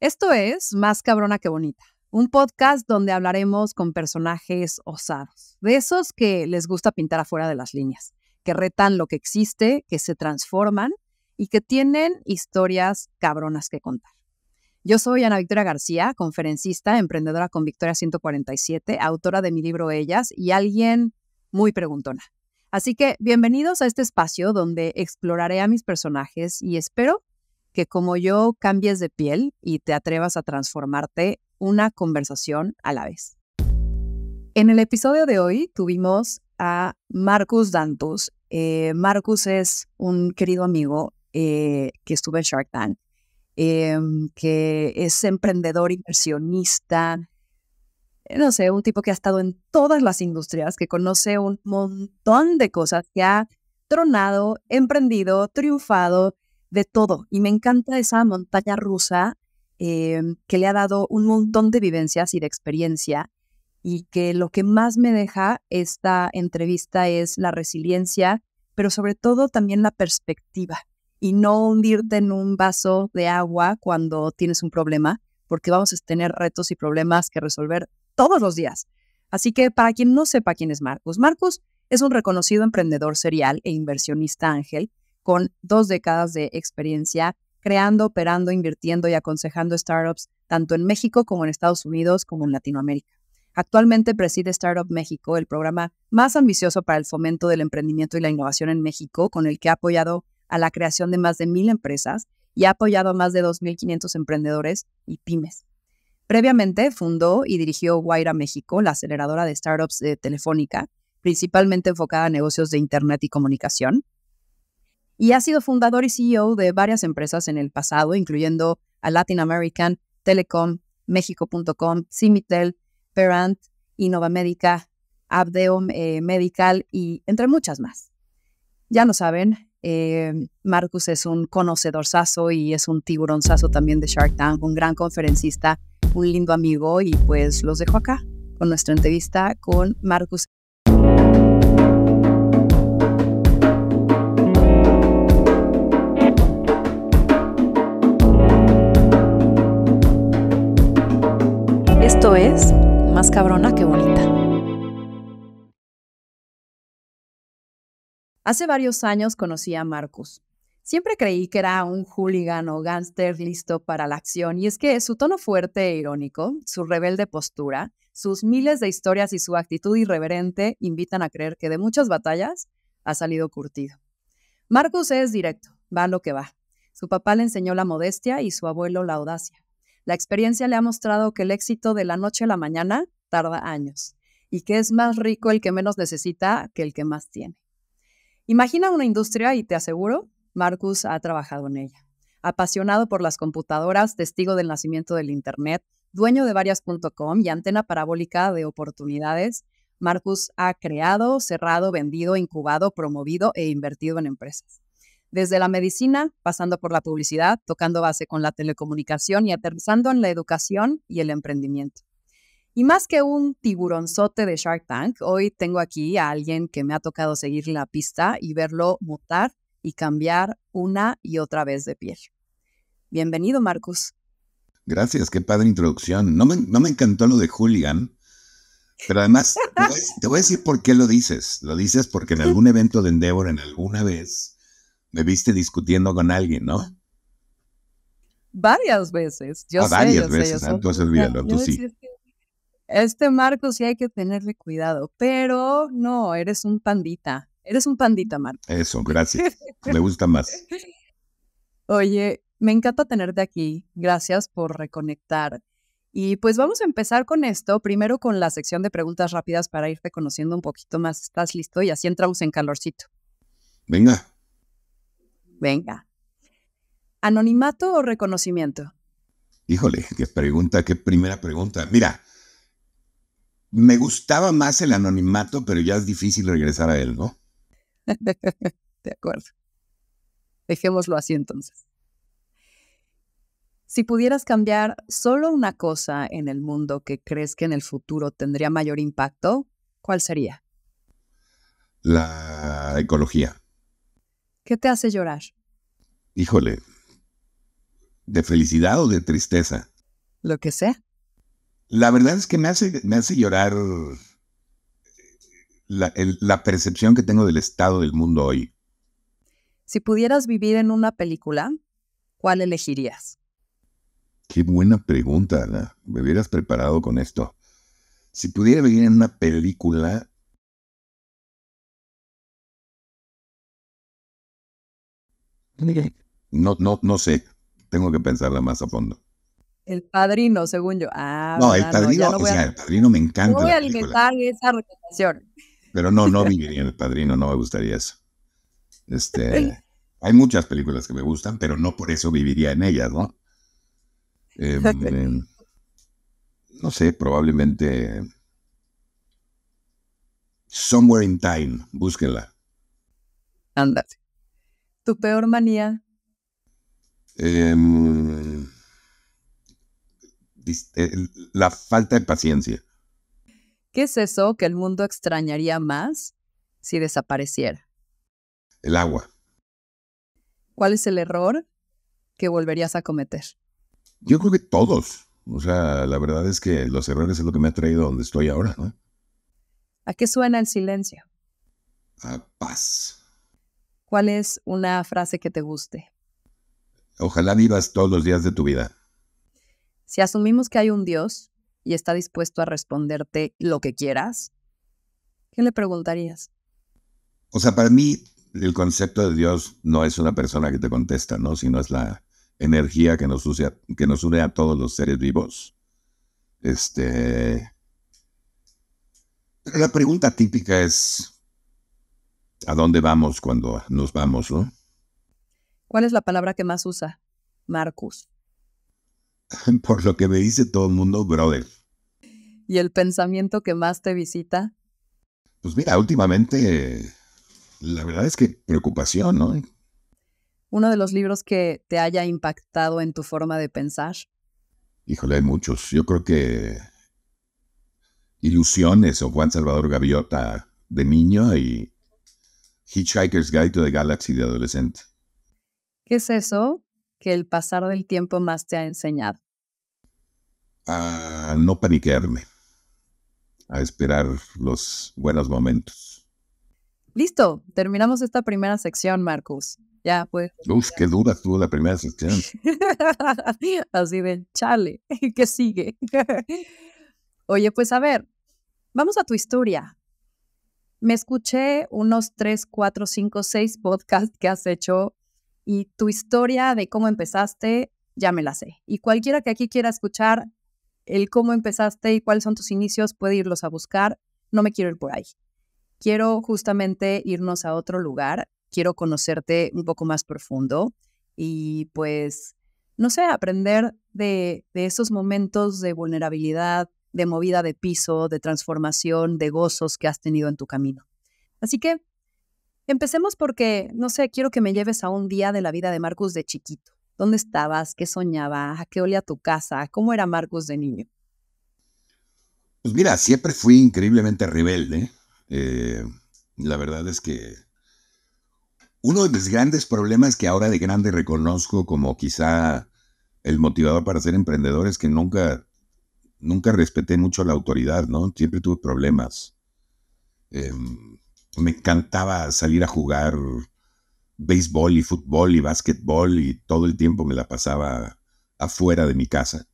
Esto es Más cabrona que bonita, un podcast donde hablaremos con personajes osados, de esos que les gusta pintar afuera de las líneas, que retan lo que existe, que se transforman y que tienen historias cabronas que contar. Yo soy Ana Victoria García, conferencista, emprendedora con Victoria 147, autora de mi libro Ellas y alguien muy preguntona. Así que bienvenidos a este espacio donde exploraré a mis personajes y espero que como yo cambies de piel y te atrevas a transformarte una conversación a la vez. En el episodio de hoy tuvimos a Marcus Dantus. Eh, Marcus es un querido amigo eh, que estuvo en Shark Tank, eh, que es emprendedor, inversionista, no sé, un tipo que ha estado en todas las industrias, que conoce un montón de cosas, que ha tronado, emprendido, triunfado, de todo. Y me encanta esa montaña rusa em, que le ha dado un montón de vivencias y de experiencia. Y que lo que más me deja esta entrevista es la resiliencia, pero sobre todo también la perspectiva. Y no hundirte en un vaso de agua cuando tienes un problema, porque vamos a tener retos y problemas que resolver todos los días. Así que para quien no sepa quién es Marcos, Marcos es un reconocido emprendedor serial e inversionista ángel con dos décadas de experiencia creando, operando, invirtiendo y aconsejando startups tanto en México como en Estados Unidos como en Latinoamérica. Actualmente preside Startup México, el programa más ambicioso para el fomento del emprendimiento y la innovación en México, con el que ha apoyado a la creación de más de mil empresas y ha apoyado a más de 2.500 emprendedores y pymes. Previamente fundó y dirigió Guaira México, la aceleradora de startups de Telefónica, principalmente enfocada a negocios de Internet y comunicación, y ha sido fundador y CEO de varias empresas en el pasado, incluyendo a Latin American, Telecom, México.com, Cimitel, Perant, Innova Médica, Abdeo eh, Medical y entre muchas más. Ya lo saben, eh, Marcus es un conocedor saso y es un saso también de Shark Tank, un gran conferencista, un lindo amigo y pues los dejo acá con nuestra entrevista con Marcus. cabrona qué bonita. Hace varios años conocí a Marcus. Siempre creí que era un hooligan o gángster listo para la acción, y es que su tono fuerte e irónico, su rebelde postura, sus miles de historias y su actitud irreverente invitan a creer que de muchas batallas ha salido curtido. Marcus es directo, va lo que va. Su papá le enseñó la modestia y su abuelo la audacia. La experiencia le ha mostrado que el éxito de la noche a la mañana tarda años y que es más rico el que menos necesita que el que más tiene. Imagina una industria y te aseguro, Marcus ha trabajado en ella. Apasionado por las computadoras, testigo del nacimiento del Internet, dueño de varias.com y antena parabólica de oportunidades, Marcus ha creado, cerrado, vendido, incubado, promovido e invertido en empresas. Desde la medicina, pasando por la publicidad, tocando base con la telecomunicación y aterrizando en la educación y el emprendimiento. Y más que un tiburonzote de Shark Tank, hoy tengo aquí a alguien que me ha tocado seguir la pista y verlo mutar y cambiar una y otra vez de piel. Bienvenido, Marcus. Gracias, qué padre introducción. No me, no me encantó lo de Julian, pero además te voy, a decir por qué lo dices. Lo dices porque en algún evento de Endeavor, en alguna vez, me viste discutiendo con alguien, ¿no? Varias veces, yo varias veces, tú has olvidado, tú sí este Marco sí hay que tenerle cuidado, pero no, eres un pandita. Eres un pandita, mm. Marco. Eso, gracias. Me gusta más. Oye, me encanta tenerte aquí. Gracias por reconectar. Y pues vamos a empezar con esto, primero con la sección de preguntas rápidas para irte conociendo un poquito más. ¿Estás listo? Y así entramos en calorcito. Venga. Venga. ¿Anonimato o reconocimiento? Híjole, qué pregunta, qué primera pregunta. Mira, me gustaba más el anonimato, pero ya es difícil regresar a él, ¿no? de acuerdo. Dejémoslo así entonces. Si pudieras cambiar solo una cosa en el mundo que crees que en el futuro tendría mayor impacto, ¿cuál sería? La ecología. ¿Qué te hace llorar? Híjole, ¿de felicidad o de tristeza? Lo que sea. La verdad es que me hace, me hace llorar eh, la, percepción que tengo del estado del mundo hoy. Si pudieras vivir en una película, ¿cuál elegirías? Qué buena pregunta, Me hubieras preparado con esto. Si pudiera vivir en una película, No, no, no sé. Tengo que pensarla más a fondo. El padrino, según yo. Ah, no, el padrino, el padrino me encanta. voy a alimentar esa recomendación. Pero no, no viviría en el padrino, no me gustaría eso. Este, hay muchas películas que me gustan, pero no por eso viviría en ellas, ¿no? Em, em, no sé, probablemente. Somewhere in Time, búsquela. Ándate. ¿Tu peor manía? Eh, eh, la falta de paciencia. ¿Qué es eso que el mundo extrañaría más si desapareciera? El agua. ¿Cuál es el error que volverías a cometer? Yo creo que todos. O sea, la verdad es que los errores es lo que me ha traído donde estoy ahora. ¿no? ¿A qué suena el silencio? A paz. ¿Cuál es una frase que te guste? Ojalá vivas todos los días de tu vida. Si asumimos que hay un Dios y está dispuesto a responderte lo que quieras, ¿qué le preguntarías? O sea, para mí el concepto de Dios no es una persona que te contesta, ¿no? Sino es la energía que nos, une a todos los seres vivos. Este. La pregunta típica es: ¿a dónde vamos cuando nos vamos, no? ¿Cuál es la palabra que más usa? Marcus. por lo que me dice todo el mundo, brother. ¿Y el pensamiento que más te visita? Pues mira, últimamente la verdad es que preocupación, ¿no? ¿Uno de los libros que te haya impactado en tu forma de pensar? Híjole, hay muchos. Yo creo que Ilusiones o Juan Salvador Gaviota de niño y Hitchhiker's Guide to the Galaxy de adolescente. ¿Qué es eso? que el pasar del tiempo más te ha enseñado? A no paniquearme, a esperar los buenos momentos. Listo, terminamos esta primera sección, Marcus. Ya, pues. Uf, qué dura tuvo la primera sección. Así de, chale, ¿qué sigue? Oye, pues a ver, vamos a tu historia. Me escuché unos 3, 4, 5, 6 podcasts que has hecho y tu historia de cómo empezaste, ya me la sé. Y cualquiera que aquí quiera escuchar el cómo empezaste y cuáles son tus inicios, puede irlos a buscar. No me quiero ir por ahí. Quiero justamente irnos a otro lugar, quiero conocerte un poco más profundo y pues, no sé, aprender de, de esos momentos de vulnerabilidad, de movida de piso, de transformación, de gozos que has tenido en tu camino. Así que Empecemos porque, no sé, quiero que me lleves a un día de la vida de Marcos de chiquito. ¿Dónde estabas? ¿Qué soñaba? ¿A qué olía tu casa? ¿Cómo era Marcos de niño? Pues mira, siempre fui increíblemente rebelde. ¿eh? Eh, la verdad es que uno de mis grandes problemas que ahora de grande reconozco como quizá el motivador para ser emprendedor es que nunca, nunca respeté mucho la autoridad, ¿no? Siempre tuve problemas. Em, me encantaba salir a jugar béisbol y fútbol y básquetbol y todo el tiempo me la pasaba afuera de mi casa.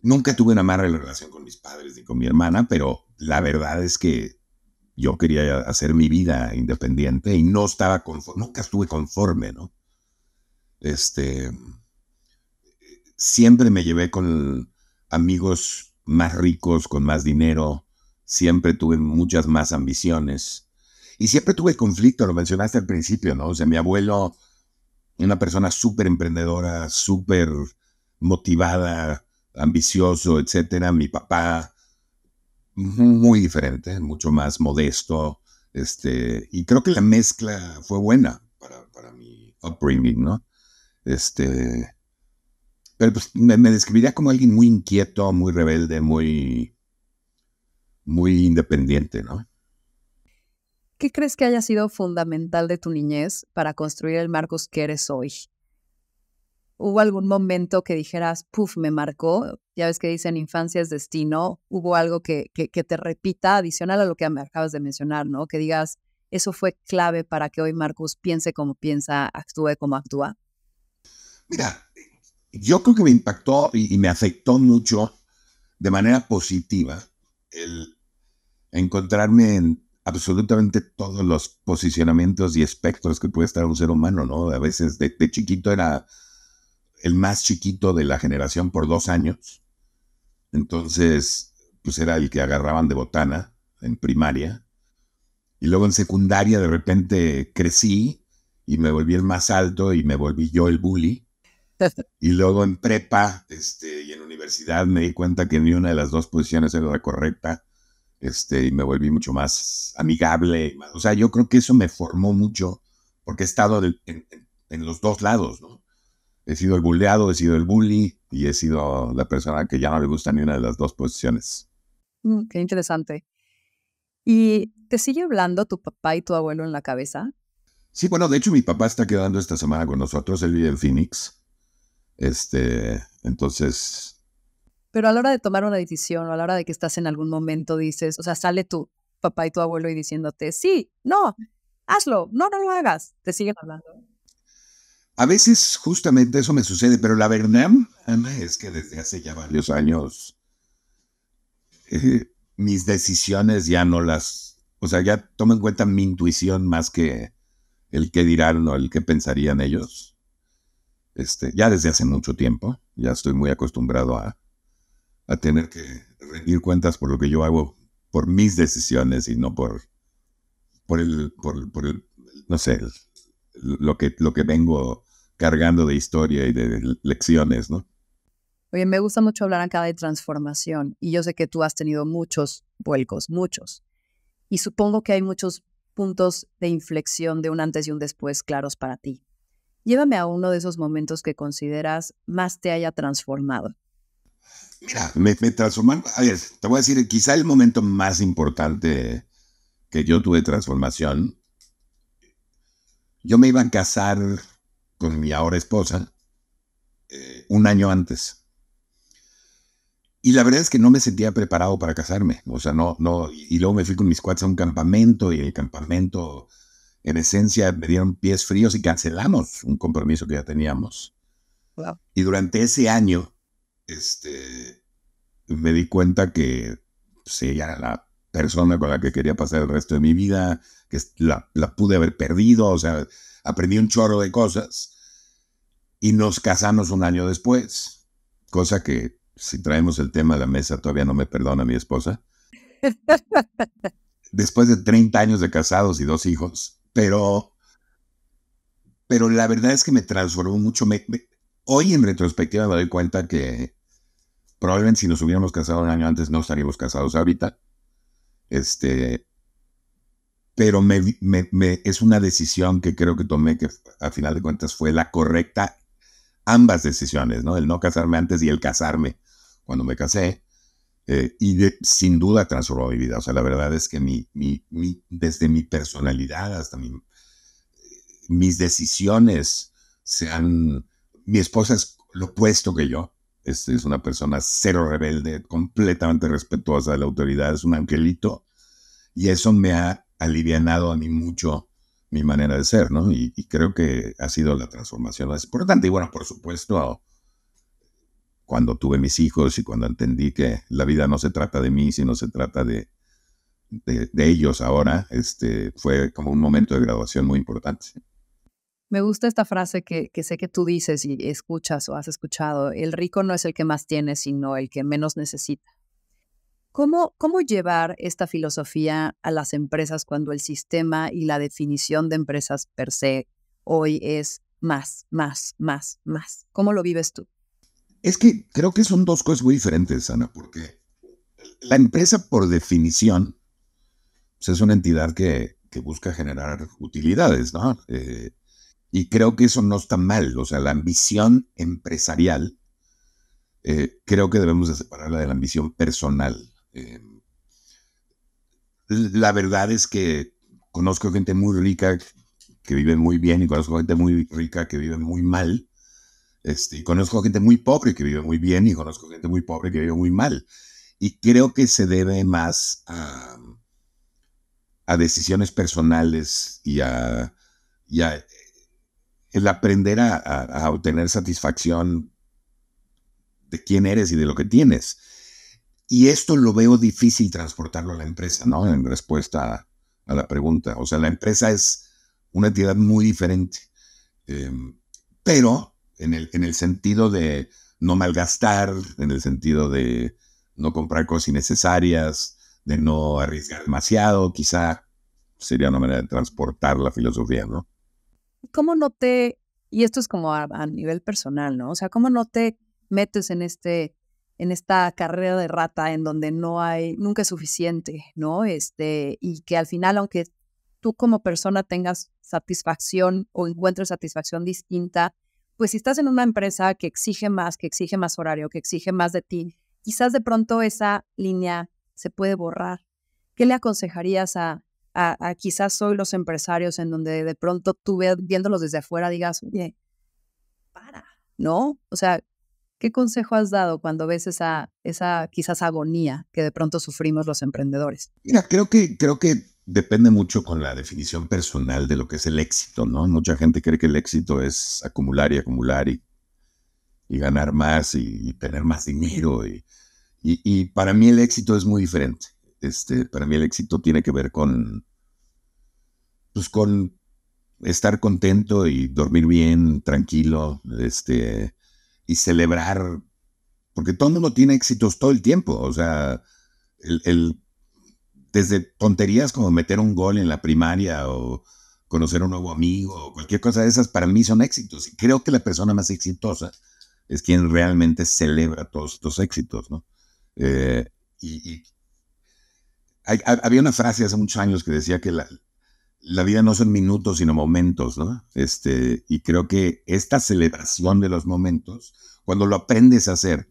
Nunca tuve una mala relación con mis padres ni con mi hermana, pero la verdad es que yo quería hacer mi vida independiente y no estaba conforme, nunca estuve conforme, ¿no? Este, siempre me llevé con amigos más ricos, con más dinero, siempre tuve muchas más ambiciones. Y siempre tuve conflicto, lo mencionaste al principio, ¿no? O sea, mi abuelo, una persona súper emprendedora, súper motivada, ambicioso, etcétera. Mi papá, muy diferente, mucho más modesto. Este, y creo que la mezcla fue buena para, mi upbringing, ¿no? Este, pero pues me describiría como alguien muy inquieto, muy rebelde, muy muy independiente, ¿no? ¿Qué crees que haya sido fundamental de tu niñez para construir el Marcos que eres hoy? ¿Hubo algún momento que dijeras, puf, me marcó? Ya ves que dicen infancia es destino. ¿Hubo algo que, te repita adicional a lo que me acabas de mencionar, ¿no? Que digas, eso fue clave para que hoy Marcos piense como piensa, actúe como actúa. Mira, yo creo que me impactó y me afectó mucho de manera positiva el, encontrarme en absolutamente todos los posicionamientos y espectros que puede estar un ser humano, ¿no? A veces de, chiquito era el más chiquito de la generación por dos años. Entonces, pues era el que agarraban de botana en primaria. Y luego en secundaria de repente crecí y me volví el más alto y me volví yo el bully. Y luego en prepa este, y en universidad me di cuenta que ni una de las dos posiciones era la correcta este, y me volví mucho más amigable. O sea, yo creo que eso me formó mucho porque he estado en, los dos lados, ¿no? He sido el bulleado, he sido el bully y he sido la persona que ya no le gusta ni una de las dos posiciones. Mm, qué interesante. ¿Y te sigue hablando tu papá y tu abuelo en la cabeza? Sí, bueno, de hecho mi papá está quedando esta semana con nosotros, él vive en Phoenix. Este, entonces pero a la hora de tomar una decisión o a la hora de que estás en algún momento dices, o sea, sale tu papá y tu abuelo y diciéndote, sí, no, hazlo, no, no lo hagas, te siguen hablando. A veces justamente eso me sucede, pero la verdad, es que desde hace ya varios años eh, mis decisiones ya no las, o sea, ya tomo en cuenta mi intuición más que el que dirán o el que pensarían ellos. Este, ya desde hace mucho tiempo, ya estoy muy acostumbrado a, a tener que rendir cuentas por lo que yo hago, por mis decisiones y no por, por el, por, el, no sé, lo, que, lo que vengo cargando de historia y de lecciones, ¿no? Oye, me gusta mucho hablar acá de transformación y yo sé que tú has tenido muchos vuelcos, muchos. Y supongo que hay muchos puntos de inflexión de un antes y un después claros para ti. Llévame a uno de esos momentos que consideras más te haya transformado. Mira, me, me transformaron. A te voy a decir, quizá el momento más importante que yo tuve transformación. Yo me iba a casar con mi ahora esposa eh, un año antes. Y la verdad es que no me sentía preparado para casarme. O sea, no, no. Y luego me fui con mis cuates a un campamento y el campamento, en esencia, me dieron pies fríos y cancelamos un compromiso que ya teníamos. Y durante ese año este, me di cuenta que si pues, ella era la persona con la que quería pasar el resto de mi vida, que la, pude haber perdido, o sea, aprendí un chorro de cosas y nos casamos un año después, cosa que si traemos el tema a la mesa todavía no me perdona mi esposa. Después de 30 años de casados y dos hijos, pero, pero la verdad es que me transformó mucho. hoy en retrospectiva me doy cuenta que probablemente si nos hubiéramos casado un año antes no estaríamos casados ahorita. Este, pero me, es una decisión que creo que tomé que a final de cuentas fue la correcta. Ambas decisiones, ¿no? El no casarme antes y el casarme cuando me casé. Eh, y sin duda transformó mi vida. O sea, la verdad es que mi, mi, desde mi personalidad hasta mis decisiones se han... Mi esposa es lo opuesto que yo es una persona cero rebelde, completamente respetuosa de la autoridad, es un angelito. Y eso me ha alivianado a mí mucho mi manera de ser, ¿no? Y, creo que ha sido la transformación más importante. Y bueno, por supuesto, cuando tuve mis hijos y cuando entendí que la vida no se trata de mí, sino se trata de, de, ellos ahora, este, fue como un momento de graduación muy importante. Me gusta esta frase que, sé que tú dices y escuchas o has escuchado, el rico no es el que más tiene, sino el que menos necesita. ¿Cómo, ¿Cómo llevar esta filosofía a las empresas cuando el sistema y la definición de empresas per se hoy es más, más, más, más? ¿Cómo lo vives tú? Es que creo que son dos cosas muy diferentes, Ana, porque la empresa por definición pues, es una entidad que, busca generar utilidades, ¿no? Eh, y creo que eso no está mal. O sea, la ambición empresarial, eh, creo que debemos separarla de la ambición personal. Eh. la verdad es que conozco gente muy rica que vive muy bien y conozco gente muy rica que vive muy mal. Este, y conozco gente muy pobre que vive muy bien y conozco gente muy pobre que vive muy mal. Y creo que se debe más a, decisiones personales y a el aprender a, obtener satisfacción de quién eres y de lo que tienes. Y esto lo veo difícil transportarlo a la empresa, ¿no? En respuesta a, la pregunta. O sea, la empresa es una entidad muy diferente. Em, pero en el, en el sentido de no malgastar, en el sentido de no comprar cosas innecesarias, de no arriesgar demasiado, quizá sería una manera de transportar la filosofía, ¿no? ¿cómo no te, y esto es como a, nivel personal, ¿no? O sea, ¿cómo no te metes en este, en esta carrera de rata en donde no hay, nunca es suficiente, ¿no? Este, y que al final, aunque tú como persona tengas satisfacción o encuentres satisfacción distinta, pues si estás en una empresa que exige más, que exige más horario, que exige más de ti, quizás de pronto esa línea se puede borrar. ¿Qué le aconsejarías a quizás soy los empresarios en donde de pronto tú viéndolos desde afuera digas, oye, para, ¿no? O sea, ¿qué consejo has dado cuando ves esa, esa quizás agonía que de pronto sufrimos los emprendedores? Mira, creo que, creo que depende mucho con la definición personal de lo que es el éxito, ¿no? Mucha gente cree que el éxito es acumular y acumular y, ganar más y, tener más dinero. Y, y, para mí el éxito es muy diferente. Este, para mí el éxito tiene que ver con, pues, con estar contento y dormir bien, tranquilo, este, y celebrar, porque todo el mundo tiene éxitos todo el tiempo, o sea, el, desde tonterías como meter un gol en la primaria o conocer un nuevo amigo o cualquier cosa de esas, para mí son éxitos. Y creo que la persona más exitosa es quien realmente celebra todos estos éxitos, ¿no? Eh, y, había una frase hace muchos años que decía que la, la vida no son minutos, sino momentos, ¿no? Este, y creo que esta celebración de los momentos, cuando lo aprendes a hacer,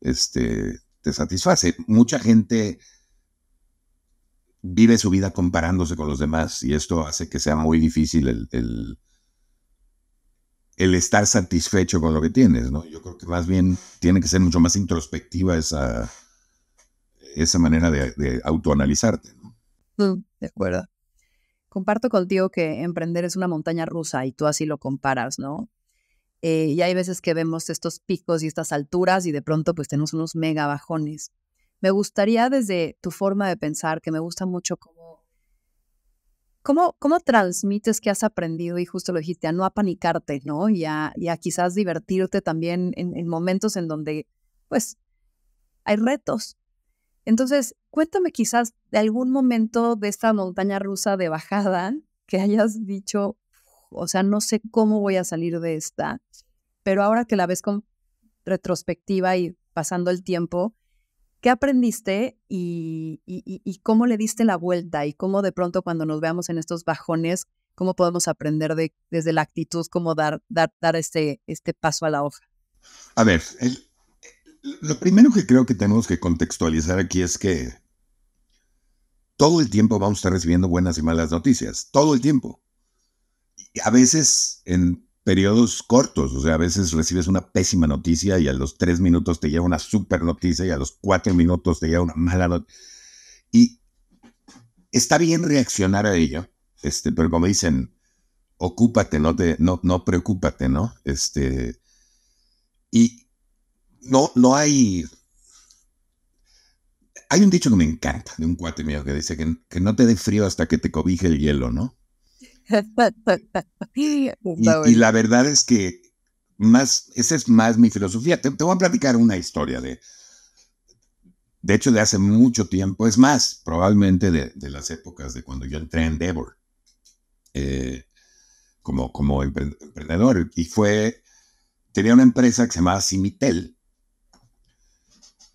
este, te satisface. Mucha gente vive su vida comparándose con los demás y esto hace que sea muy difícil el, el, estar satisfecho con lo que tienes, ¿no? Yo creo que más bien tiene que ser mucho más introspectiva esa, esa manera de, autoanalizarte, ¿no? Mm, de acuerdo comparto contigo que emprender es una montaña rusa y tú así lo comparas, ¿no? Eh, y hay veces que vemos estos picos y estas alturas y de pronto pues tenemos unos mega bajones. Me gustaría desde tu forma de pensar, que me gusta mucho cómo, cómo, cómo transmites que has aprendido y justo lo dijiste, a no apanicarte, ¿no? Y a, quizás divertirte también en, en momentos en donde pues hay retos, entonces, cuéntame quizás de algún momento de esta montaña rusa de bajada que hayas dicho, o sea, no sé cómo voy a salir de esta, pero ahora que la ves con retrospectiva y pasando el tiempo, ¿qué aprendiste y, cómo le diste la vuelta y cómo de pronto cuando nos veamos en estos bajones, cómo podemos aprender desde la actitud, cómo dar, dar, este, este paso a la hoja? A ver, el, lo primero que creo que tenemos que contextualizar aquí es que todo el tiempo vamos a estar recibiendo buenas y malas noticias, todo el tiempo. a veces en periodos cortos, o sea, a veces recibes una pésima noticia y a los tres minutos te llega una super noticia y a los cuatro minutos te llega una mala noticia. Y está bien reaccionar a ello, este, pero como dicen, ocúpate, no, te, no, no preocúpate, ¿no? Este, y no, no hay... Hay un dicho que me encanta de un cuate mío que dice que, no te dé frío hasta que te cobije el hielo, ¿no? y, la verdad es que más, esa es más mi filosofía. Te, voy a platicar una historia de, de hecho, de hace mucho tiempo, es más, probablemente de, las épocas de cuando yo entré en Devor eh, como, como emprendedor. Y fue, tenía una empresa que se llamaba Simitel.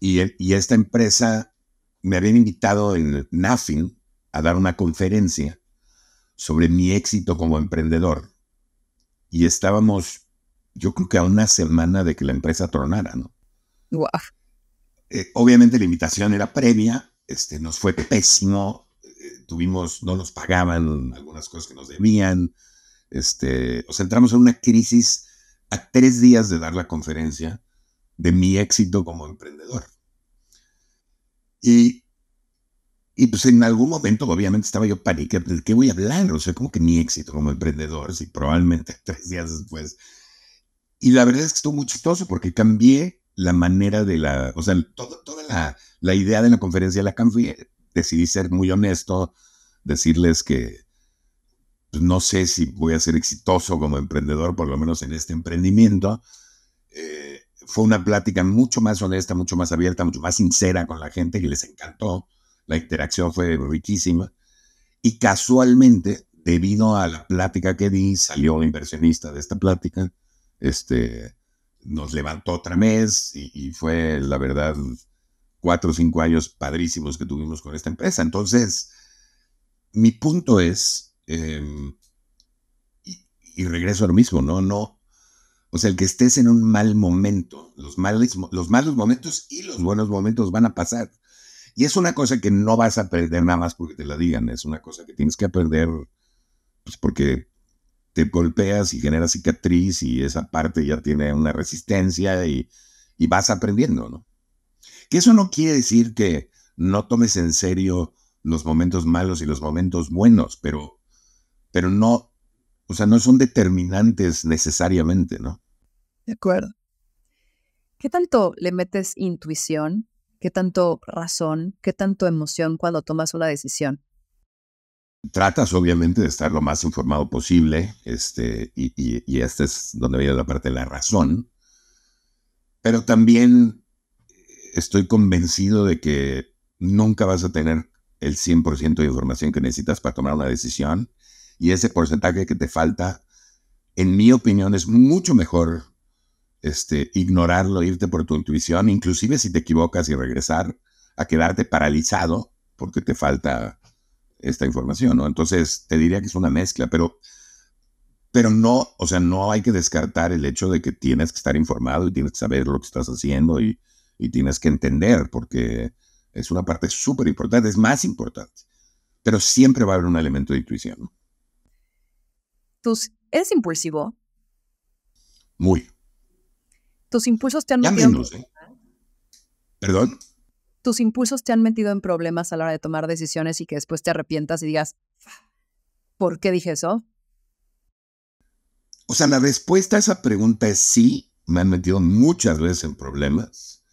Y, esta empresa me habían invitado en NAFIN a dar una conferencia sobre mi éxito como emprendedor. Y estábamos, yo creo que a una semana de que la empresa tronara, ¿no? Eh, obviamente la invitación era previa, este, nos fue pésimo, eh, tuvimos, no nos pagaban algunas cosas que nos debían, este, nos entramos en una crisis a tres días de dar la conferencia de mi éxito como emprendedor. Y, y pues en algún momento, obviamente, estaba yo paniqueado. ¿de qué voy a hablar? O sea, como que ni éxito como emprendedor, y probablemente tres días después. Y la verdad es que estuvo muy chistoso porque cambié la manera de la, o sea, toda la, la idea de la conferencia la cambié. Decidí ser muy honesto, decirles que pues, no sé si voy a ser exitoso como emprendedor, por lo menos en este emprendimiento. Eh, fue una plática mucho más honesta, mucho más abierta, mucho más sincera con la gente que les encantó. La interacción fue riquísima. Y casualmente, debido a la plática que di, salió un inversionista de esta plática. Este, nos levantó otra vez y, fue, la verdad, cuatro o cinco años padrísimos que tuvimos con esta empresa. Entonces, mi punto es, em, y, regreso a lo mismo, ¿no? No, o sea, el que estés en un mal momento, los malos, los malos momentos y los buenos momentos van a pasar. Y es una cosa que no vas a aprender nada más porque te la digan, es una cosa que tienes que aprender pues porque te golpeas y generas cicatriz y esa parte ya tiene una resistencia y, vas aprendiendo, ¿no? Que eso no quiere decir que no tomes en serio los momentos malos y los momentos buenos, pero, pero no, o sea, no son determinantes necesariamente, ¿no? De acuerdo. ¿Qué tanto le metes intuición? ¿Qué tanto razón? ¿Qué tanto emoción cuando tomas una decisión? Tratas obviamente de estar lo más informado posible, este, y, y, esta es donde viene la parte de la razón, pero también eh, estoy convencido de que nunca vas a tener el 100% de información que necesitas para tomar una decisión. Y ese porcentaje que te falta, en mi opinión, es mucho mejor este, ignorarlo, irte por tu intuición, inclusive si te equivocas y regresar a quedarte paralizado porque te falta esta información, ¿no? Entonces te diría que es una mezcla, pero, pero no, o sea, no hay que descartar el hecho de que tienes que estar informado y tienes que saber lo que estás haciendo y, tienes que entender, porque es una parte súper importante, es más importante, pero siempre va a haber un elemento de intuición. ¿Tú eres impulsivo? Muy. Tus impulsos te han metido. ¿eh? ¿Perdón? Tus impulsos te han metido en problemas a la hora de tomar decisiones y que después te arrepientas y digas, ¿por qué dije eso? O sea, la respuesta a esa pregunta es sí, me han metido muchas veces en problemas.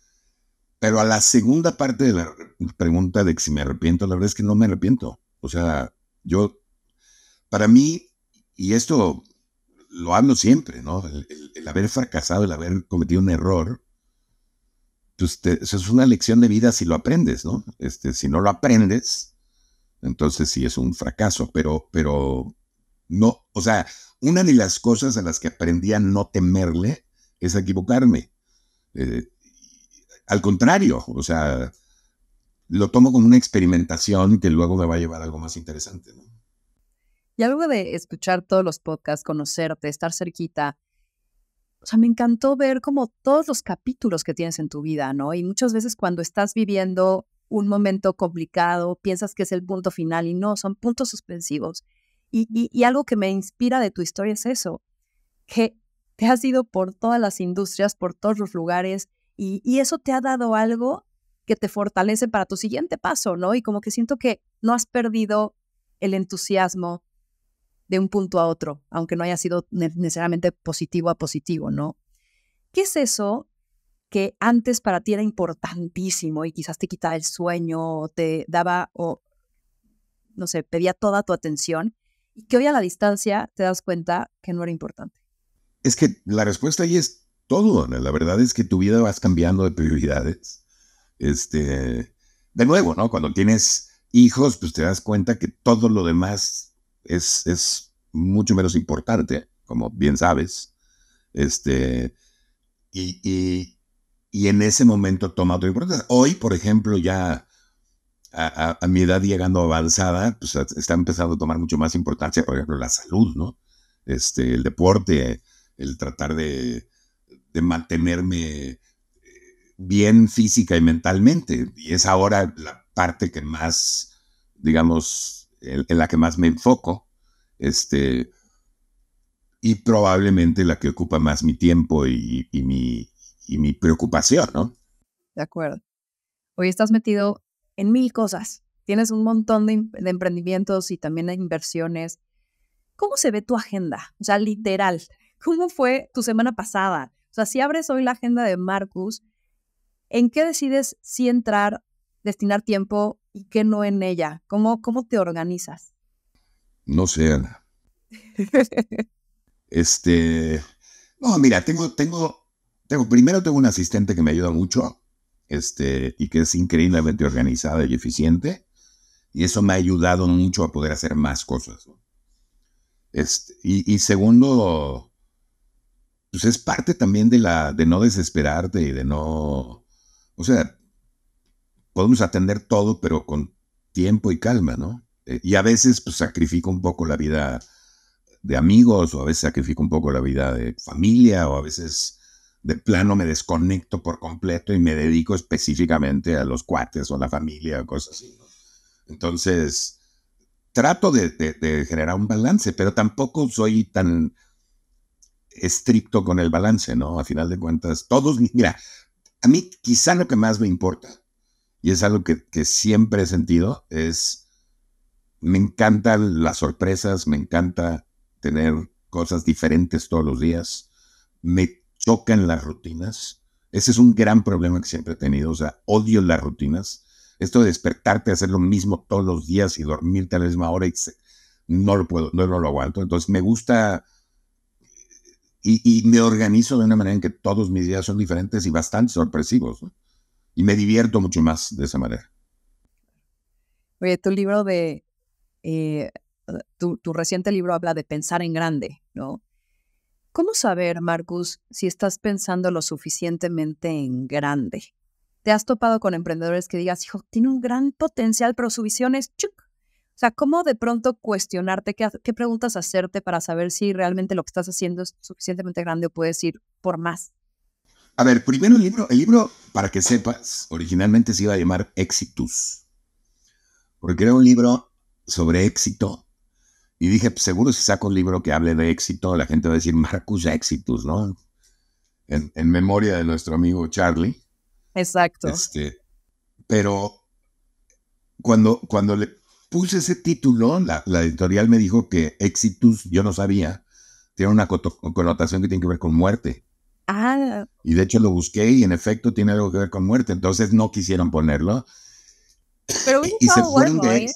Pero a la segunda parte de la pregunta de si me arrepiento, la verdad es que no me arrepiento. O sea, yo, para mí, y esto lo hablo siempre, ¿no? El, haber fracasado, el haber cometido un error, pues eso es una lección de vida si lo aprendes, ¿no? Este, si no lo aprendes, entonces sí es un fracaso, pero, pero no, o sea, una de las cosas a las que aprendí a no temerle es equivocarme. Eh, al contrario, o sea, lo tomo como una experimentación que luego me va a llevar a algo más interesante, ¿no? Y algo de escuchar todos los podcasts, conocerte, estar cerquita. O sea, me encantó ver como todos los capítulos que tienes en tu vida, ¿no? Y muchas veces cuando estás viviendo un momento complicado, piensas que es el punto final y no, son puntos suspensivos. Y, algo que me inspira de tu historia es eso, que te has ido por todas las industrias, por todos los lugares y, y eso te ha dado algo que te fortalece para tu siguiente paso, ¿no? Y como que siento que no has perdido el entusiasmo, de un punto a otro, aunque no haya sido necesariamente positivo a positivo, ¿no? ¿Qué es eso que antes para ti era importantísimo y quizás te quitaba el sueño o te daba o, no sé, pedía toda tu atención y que hoy a la distancia te das cuenta que no era importante? Es que la respuesta ahí es todo. La verdad es que tu vida vas cambiando de prioridades. Este, de nuevo, ¿no? Cuando tienes hijos, pues te das cuenta que todo lo demás es, mucho menos importante, como bien sabes. Este, y, en ese momento toma otra importancia. Hoy, por ejemplo, ya a, mi edad llegando avanzada, pues, está empezando a tomar mucho más importancia, por ejemplo, la salud, ¿no? Este, el deporte, el tratar de, de mantenerme bien física y mentalmente. Y es ahora la parte que más, digamos, en, la que más me enfoco, este, y probablemente la que ocupa más mi tiempo y, mi, preocupación, ¿no? De acuerdo. Hoy estás metido en mil cosas. Tienes un montón de, de emprendimientos y también de inversiones. ¿Cómo se ve tu agenda? O sea, literal, ¿cómo fue tu semana pasada? O sea, si abres hoy la agenda de Marcus, ¿en qué decides si entrar, destinar tiempo y qué no en ella? ¿Cómo, cómo te organizas? No sé, Ana. este. No, mira, tengo, tengo, tengo, primero tengo un asistente que me ayuda mucho, este, y que es increíblemente organizada y eficiente, y eso me ha ayudado mucho a poder hacer más cosas. Este, y, y segundo, pues es parte también de la, de no desesperarte y de no, o sea, podemos atender todo, pero con tiempo y calma, ¿no? Eh, y a veces pues, sacrifico un poco la vida de amigos, o a veces sacrifico un poco la vida de familia, o a veces de plano me desconecto por completo y me dedico específicamente a los cuates o a la familia o cosas así. Entonces, trato de, de, generar un balance, pero tampoco soy tan estricto con el balance, ¿no? A final de cuentas, todos, mira, a mí quizá lo que más me importa y es algo que, siempre he sentido, es, me encantan las sorpresas, me encanta tener cosas diferentes todos los días, me chocan las rutinas, ese es un gran problema que siempre he tenido, o sea, odio las rutinas, esto de despertarte, hacer lo mismo todos los días y dormirte a la misma hora, y no lo puedo, no, lo aguanto, entonces me gusta... Y, y, me organizo de una manera en que todos mis días son diferentes y bastante sorpresivos. ¿no? y me divierto mucho más de esa manera. Oye, tu libro de, eh, tu, reciente libro habla de pensar en grande, ¿no? ¿Cómo saber, Marcus, si estás pensando lo suficientemente en grande? ¿Te has topado con emprendedores que digas, hijo, tiene un gran potencial, pero su visión es chuc? O sea, ¿cómo de pronto cuestionarte qué, qué preguntas hacerte para saber si realmente lo que estás haciendo es suficientemente grande o puedes ir por más? A ver, primero el libro, el libro, para que sepas, originalmente se iba a llamar Exitus, porque era un libro sobre éxito. Y dije, pues, seguro si saco un libro que hable de éxito, la gente va a decir Marcus Exitus, ¿no? En, memoria de nuestro amigo Charlie. Exacto. Este, pero cuando, cuando le puse ese título, la, editorial me dijo que Exitus, yo no sabía, tiene una connotación que tiene que ver con muerte. Ah. Y de hecho lo busqué y en efecto tiene algo que ver con muerte, entonces no quisieron ponerlo. Pero hubiera estado bueno, ¿eh?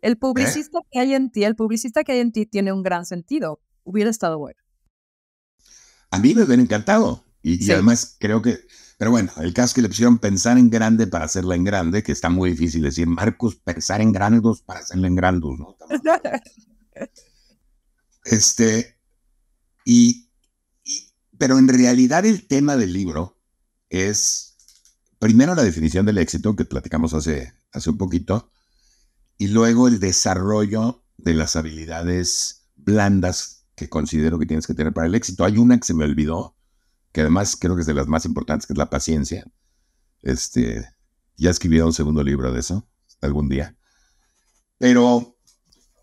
El ¿Eh? publicista que hay en ti, el publicista que hay en ti tiene un gran sentido. Hubiera estado bueno. A mí me hubiera encantado. Y, además creo que, pero bueno, el caso que le pusieron pensar en grande para hacerla en grande, que está muy difícil decir, Marcos, pensar en grandes para hacerla en grandes este, y pero en realidad el tema del libro es, primero, la definición del éxito que platicamos hace, hace un poquito, y luego el desarrollo de las habilidades blandas que considero que tienes que tener para el éxito. Hay una que se me olvidó, que además creo que es de las más importantes, que es la paciencia. Este, ya escribí un segundo libro de eso algún día. Pero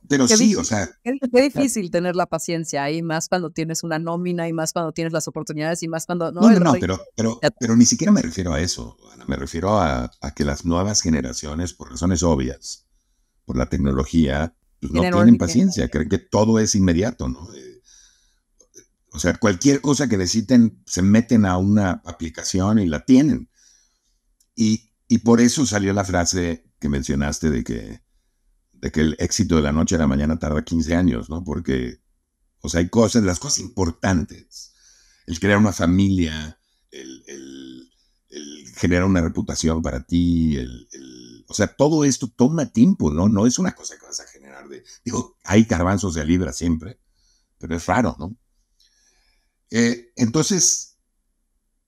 pero sí, o sea. Qué, difícil tener la paciencia ahí, más cuando tienes una nómina y más cuando tienes las oportunidades y más cuando. No, no, no, no pero, pero, ni siquiera me refiero a eso. Me refiero a, que las nuevas generaciones, por razones obvias, por la tecnología, pues, no tienen paciencia. Creen que todo es inmediato, ¿no? Eh, o sea, cualquier cosa que necesiten, se meten a una aplicación y la tienen. y por eso salió la frase que mencionaste de que de que el éxito de la noche a la mañana tarda 15 años, ¿no? Porque, o sea, hay cosas, las cosas importantes, el crear una familia, el, generar una reputación para ti, el, o sea, todo esto toma tiempo, ¿no? No es una cosa que vas a generar de, digo, hay carbanzos de libra siempre, pero es raro, ¿no? Eh, entonces,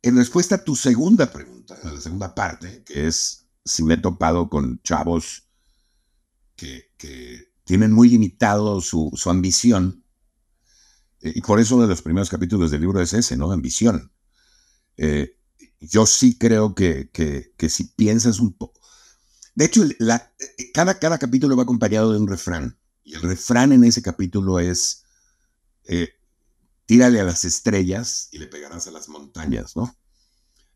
en respuesta a tu segunda pregunta, a la segunda parte, que es si me he topado con chavos que, tienen muy limitado su, ambición. Eh, y por eso uno de los primeros capítulos del libro es ese, ¿no? Ambición. Eh, yo sí creo que, si piensas un poco... De hecho, cada, cada capítulo va acompañado de un refrán. Y el refrán en ese capítulo es, eh, tírale a las estrellas y le pegarás a las montañas, ¿no?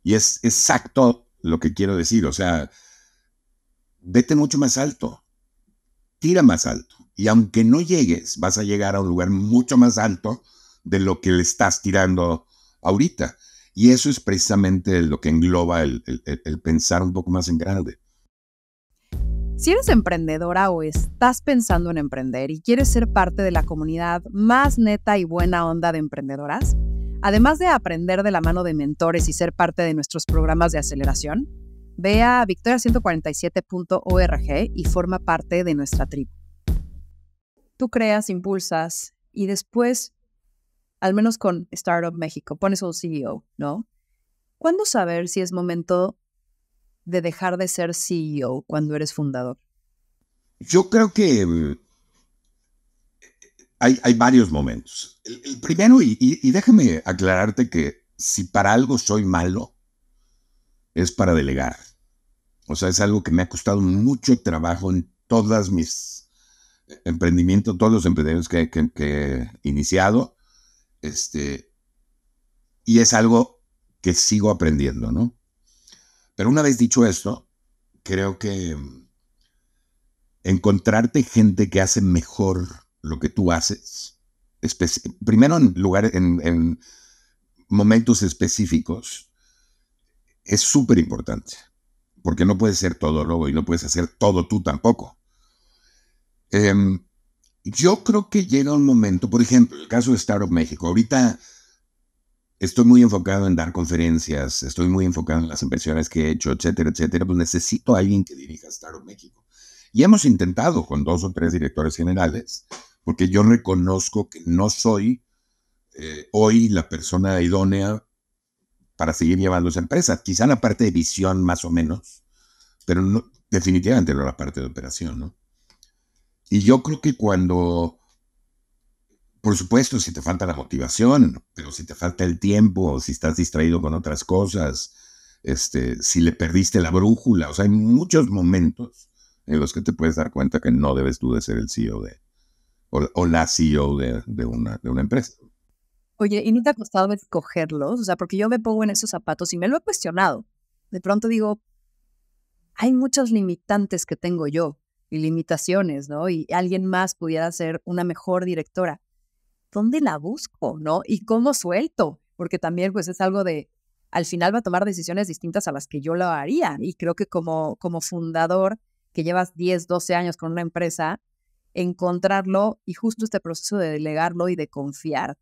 Y es exacto lo que quiero decir. O sea, vete mucho más alto tira más alto. Y aunque no llegues, vas a llegar a un lugar mucho más alto de lo que le estás tirando ahorita. Y eso es precisamente lo que engloba el, pensar un poco más en grande. Si eres emprendedora o estás pensando en emprender y quieres ser parte de la comunidad más neta y buena onda de emprendedoras, además de aprender de la mano de mentores y ser parte de nuestros programas de aceleración, Ve a victoria147.org y forma parte de nuestra tribu. Tú creas, impulsas y después, al menos con Startup México, pones un CEO, ¿no? ¿Cuándo saber si es momento de dejar de ser CEO cuando eres fundador? Yo creo que mm, hay, varios momentos. El, primero, y déjame aclararte que si para algo soy malo, es para delegar. O sea, es algo que me ha costado mucho trabajo en todas mis eh, emprendimientos, todos los emprendimientos que, he iniciado. Este, y es algo que sigo aprendiendo, ¿no? Pero una vez dicho esto, creo que mm, encontrarte gente que hace mejor lo que tú haces, primero en lugares, en momentos específicos, es súper importante, porque no puedes ser todo lobo y no puedes hacer todo tú tampoco. Em, yo creo que llega un momento, por ejemplo, el caso de Startup México, ahorita estoy muy enfocado en dar conferencias, estoy muy enfocado en las inversiones que he hecho, etcétera, etcétera, pues necesito a alguien que dirija Startup México. Y hemos intentado con dos o tres directores generales, porque yo reconozco que no soy eh, hoy la persona idónea para seguir llevando esa empresa. Quizá la parte de visión más o menos, pero no, definitivamente no la parte de operación, ¿no? Y yo creo que cuando, por supuesto, si te falta la motivación, pero si te falta el tiempo, si estás distraído con otras cosas, este, si le perdiste la brújula, o sea, hay muchos momentos en los que te puedes dar cuenta que no debes tú de ser el CEO o, la CEO de una empresa. Oye, ¿y no te ha costado escogerlos? O sea, porque yo me pongo en esos zapatos y me lo he cuestionado. De pronto digo, hay muchos limitantes que tengo yo y limitaciones, ¿no? Y alguien más pudiera ser una mejor directora. ¿Dónde la busco, no? ¿Y cómo suelto? Porque también, pues, es algo de, al final va a tomar decisiones distintas a las que yo lo haría. Y creo que como, como fundador que llevas 10, 12 años con una empresa, encontrarlo y justo este proceso de delegarlo y de confiar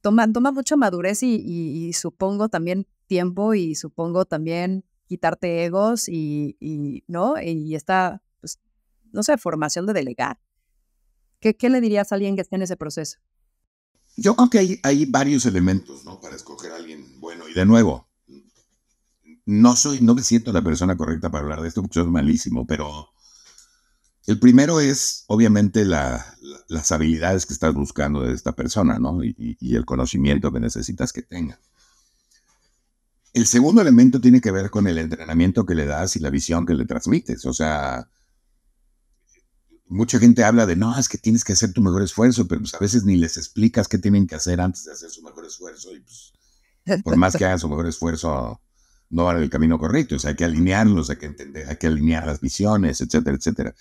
toma, toma mucha madurez y, supongo también tiempo y supongo también quitarte egos y, y ¿no? Y esta, pues, no sé, formación de delegar. ¿Qué, ¿Qué, le dirías a alguien que esté en ese proceso? Yo creo que hay, hay varios elementos, ¿no? Para escoger a alguien bueno. Y de nuevo, no soy, no me siento la persona correcta para hablar de esto, mucho es malísimo, pero el primero es, obviamente, las habilidades que estás buscando de esta persona, ¿no? Y, el conocimiento que necesitas que tenga. El segundo elemento tiene que ver con el entrenamiento que le das y la visión que le transmites. O sea, mucha gente habla de, no, es que tienes que hacer tu mejor esfuerzo, pero pues, a veces ni les explicas qué tienen que hacer antes de hacer su mejor esfuerzo. Y pues, por más que hagan su mejor esfuerzo, no van el camino correcto. O sea, hay que alinearlos, hay que entender, hay que alinear las visiones, etcétera, etcétera.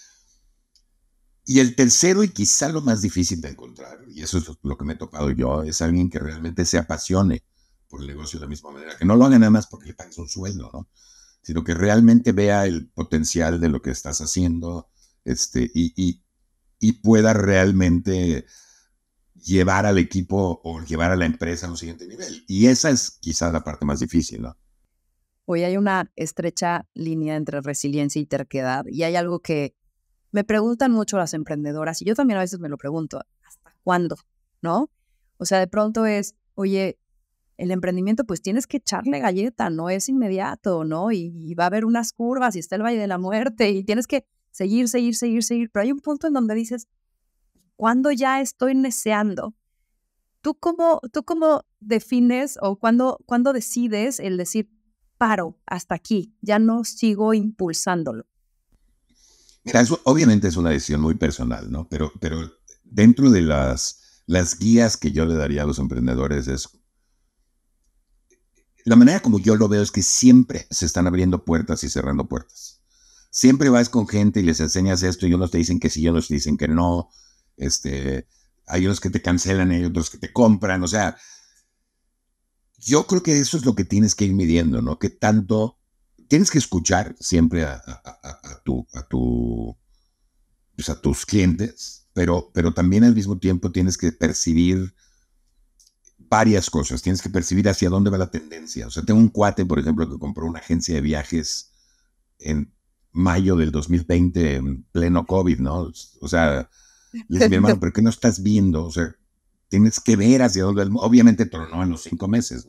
Y el tercero, y quizá lo más difícil de encontrar, y eso es lo que me he topado yo, es alguien que realmente se apasione por el negocio de la misma manera, que no lo haga nada más porque le pagues un sueldo, ¿no? Sino que realmente vea el potencial de lo que estás haciendo este, y, pueda realmente llevar al equipo o llevar a la empresa a un siguiente nivel. Y esa es quizá la parte más difícil, ¿no? Hoy hay una estrecha línea entre resiliencia y terquedad y hay algo que me preguntan mucho las emprendedoras y yo también a veces me lo pregunto, ¿hasta cuándo? ¿No? O sea, de pronto es, oye, el emprendimiento pues tienes que echarle galleta, no es inmediato, ¿no? Y, va a haber unas curvas y está el Valle de la Muerte y tienes que seguir, seguir, seguir, seguir. Pero hay un punto en donde dices, ¿cuándo ya estoy deseando? ¿Tú cómo, tú cómo defines o cuándo, cuándo decides el decir, paro hasta aquí, ya no sigo impulsándolo? obviamente es una decisión muy personal, ¿no? Pero, pero dentro de las, las guías que yo le daría a los emprendedores es... La manera como yo lo veo es que siempre se están abriendo puertas y cerrando puertas. Siempre vas con gente y les enseñas esto y unos te dicen que sí, otros te dicen que no. Este, hay unos que te cancelan, y otros que te compran. O sea, yo creo que eso es lo que tienes que ir midiendo, ¿no? Que tanto tienes que escuchar siempre a, tu, pues, a, tus clientes, pero, pero también al mismo tiempo tienes que percibir varias cosas, tienes que percibir hacia dónde va la tendencia. O sea, tengo un cuate, por ejemplo, que compró una agencia de viajes en mayo del 2020, en pleno COVID, ¿no? O sea, le mi hermano, ¿pero qué no estás viendo? O sea, tienes que ver hacia dónde. Obviamente tronó en los cinco meses.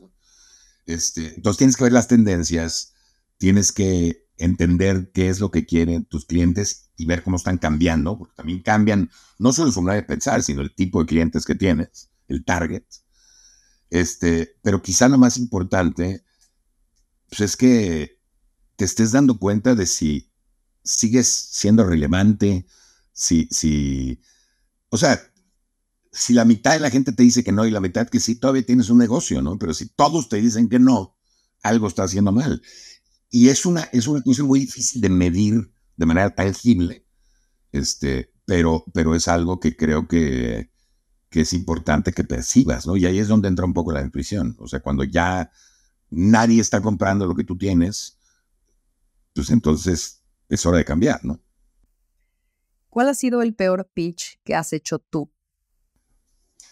Este, entonces tienes que ver las tendencias, tienes que entender qué es lo que quieren tus clientes y ver cómo están cambiando, porque también cambian no solo su manera de pensar, sino el tipo de clientes que tienes, el target. Este, pero quizá lo más importante pues, es que te estés dando cuenta de si sigues siendo relevante, si, si, o sea, si la mitad de la gente te dice que no y la mitad que sí, todavía tienes un negocio, ¿no? Pero si todos te dicen que no, algo está haciendo mal. Y es una, es una cuestión muy difícil de medir de manera tangible, este, pero, pero es algo que creo que, que es importante que percibas, ¿no? Y ahí es donde entra un poco la intuición. O sea, cuando ya nadie está comprando lo que tú tienes, pues entonces es hora de cambiar, ¿no? ¿Cuál ha sido el peor pitch que has hecho tú?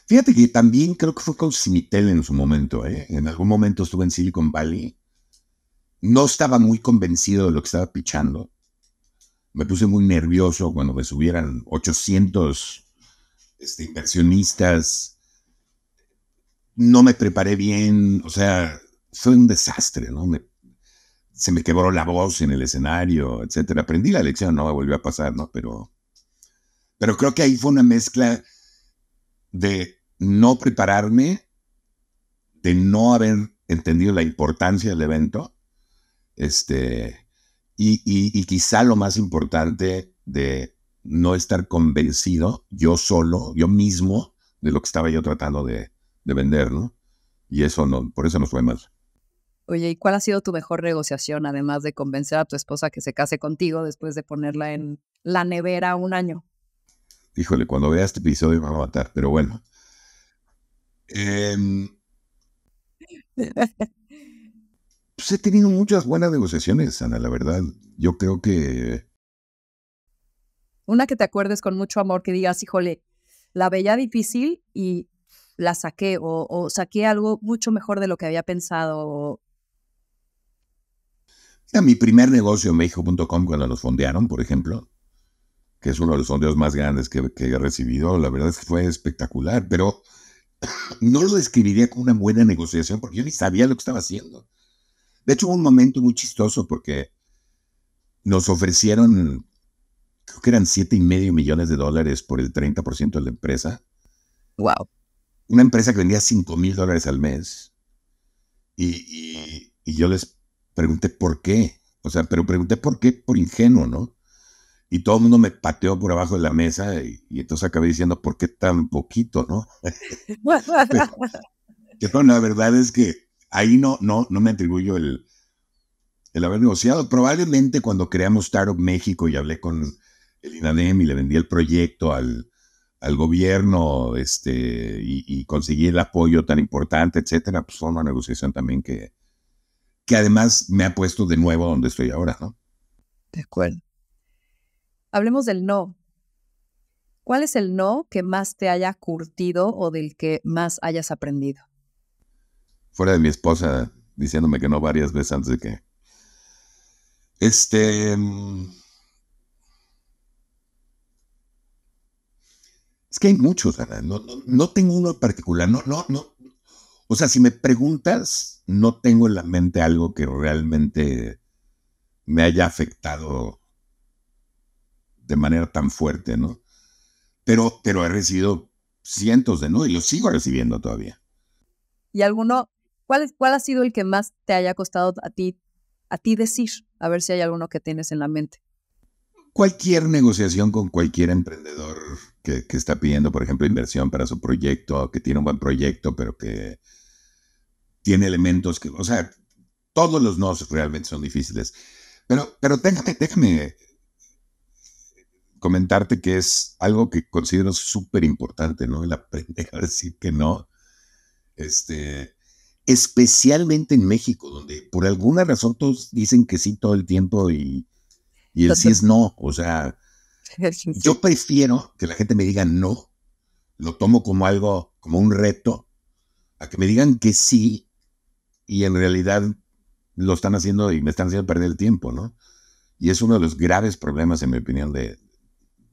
Fíjate que también creo que fue con Cimitel en su momento. ¿eh? En algún momento estuve en Silicon Valley no estaba muy convencido de lo que estaba pichando. Me puse muy nervioso cuando me subieran 800 este, inversionistas. No me preparé bien, o sea, fue un desastre, ¿no? se me quebró la voz en el escenario, etcétera. Aprendí la lección, no me volvió a pasar, ¿no? Pero, pero creo que ahí fue una mezcla de no prepararme, de no haber entendido la importancia del evento este, y, y, quizá lo más importante de no estar convencido yo solo, yo mismo, de lo que estaba yo tratando de, vender, ¿no? Y eso no, por eso no fue mal. Oye, ¿y cuál ha sido tu mejor negociación, además de convencer a tu esposa que se case contigo después de ponerla en la nevera un año? Híjole, cuando vea este episodio me va a matar, pero bueno. Eh, Pues, he tenido muchas buenas negociaciones, Ana, la verdad. Yo creo que... Una que te acuerdes con mucho amor, que digas, híjole, la veía difícil y la saqué o, saqué algo mucho mejor de lo que había pensado. mi primer negocio en México.com cuando los fondearon, por ejemplo, que es uno de los fondeos más grandes que, que, he recibido, la verdad es que fue espectacular, pero no lo describiría como una buena negociación porque yo ni sabía lo que estaba haciendo. De hecho, hubo un momento muy chistoso porque nos ofrecieron, creo que eran siete y medio millones de dólares por el 30% de la empresa. Wow. Una empresa que vendía cinco mil dólares al mes. Y, yo les pregunté por qué. O sea, pero pregunté por qué por ingenuo, ¿no? Y todo el mundo me pateó por abajo de la mesa y, entonces acabé diciendo, ¿por qué tan poquito, no? la verdad es que ahí no, no, no me atribuyo el, haber negociado. Probablemente cuando creamos Startup México y hablé con el INADEM y le vendí el proyecto al, gobierno este, y, conseguí el apoyo tan importante, etcétera, pues fue una negociación también que, que además me ha puesto de nuevo donde estoy ahora, ¿no? De acuerdo. Hablemos del no. ¿Cuál es el no que más te haya curtido o del que más hayas aprendido? fuera de mi esposa diciéndome que no varias veces antes de que... Este... Em, es que hay muchos, Ana. No, tengo uno en particular. No, no, no. O sea, si me preguntas, no tengo en la mente algo que realmente me haya afectado de manera tan fuerte, ¿no? Pero, pero he recibido cientos de no y los sigo recibiendo todavía. ¿Y alguno ¿Cuál, ha sido el que más te haya costado a ti, a ti decir? A ver si hay alguno que tienes en la mente. Cualquier negociación con cualquier emprendedor que, está pidiendo, por ejemplo, inversión para su proyecto, que tiene un buen proyecto, pero que tiene elementos que, o sea, todos los no realmente son difíciles. Pero, pero déjame, déjame comentarte que es algo que considero súper importante, ¿no? El aprender a decir que no. Este, especialmente en México, donde por alguna razón todos dicen que sí todo el tiempo y, y el sí es no. O sea, yo prefiero que la gente me diga no, lo tomo como algo, como un reto, a que me digan que sí y en realidad lo están haciendo y me están haciendo perder el tiempo, ¿no? Y es uno de los graves problemas, en mi opinión, de,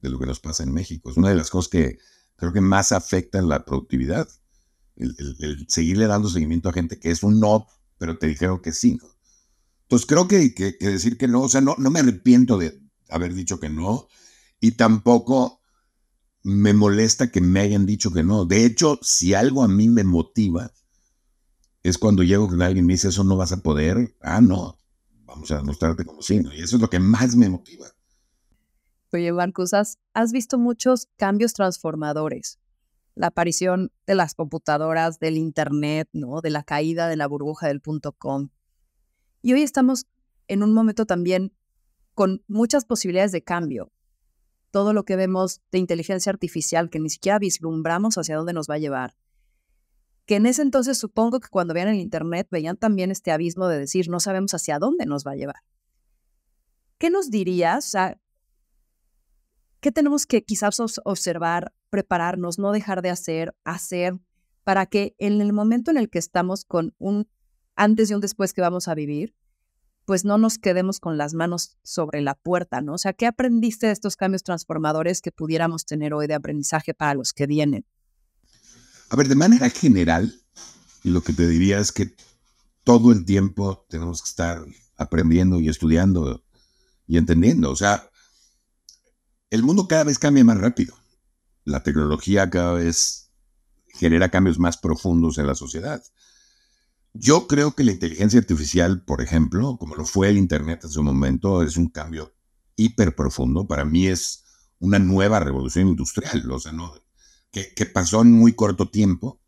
de lo que nos pasa en México. Es una de las cosas que creo que más afectan la productividad el, seguirle dando seguimiento a gente que es un no, pero te dijeron que sí. ¿no? Entonces creo que, decir que no, o sea, no, no me arrepiento de haber dicho que no y tampoco me molesta que me hayan dicho que no. De hecho, si algo a mí me motiva, es cuando llego con alguien y me dice, eso no vas a poder. Ah, no, vamos a mostrarte como sí. ¿no? Y eso es lo que más me motiva. Oye, Marcos, has visto muchos cambios transformadores la aparición de las computadoras, del Internet, ¿no? de la caída de la burbuja del punto com. Y hoy estamos en un momento también con muchas posibilidades de cambio. Todo lo que vemos de inteligencia artificial que ni siquiera vislumbramos hacia dónde nos va a llevar. Que en ese entonces supongo que cuando vean el Internet veían también este abismo de decir no sabemos hacia dónde nos va a llevar. ¿Qué nos dirías? ¿Qué tenemos que quizás observar prepararnos, no dejar de hacer, hacer, para que en el momento en el que estamos con un antes y un después que vamos a vivir, pues no nos quedemos con las manos sobre la puerta, ¿no? O sea, ¿qué aprendiste de estos cambios transformadores que pudiéramos tener hoy de aprendizaje para los que vienen? A ver, de manera general, lo que te diría es que todo el tiempo tenemos que estar aprendiendo y estudiando y entendiendo. O sea, el mundo cada vez cambia más rápido la tecnología cada vez genera cambios más profundos en la sociedad. Yo creo que la inteligencia artificial, por ejemplo, como lo fue el Internet en su momento, es un cambio hiper profundo. Para mí es una nueva revolución industrial, o sea, que, pasó en muy corto tiempo,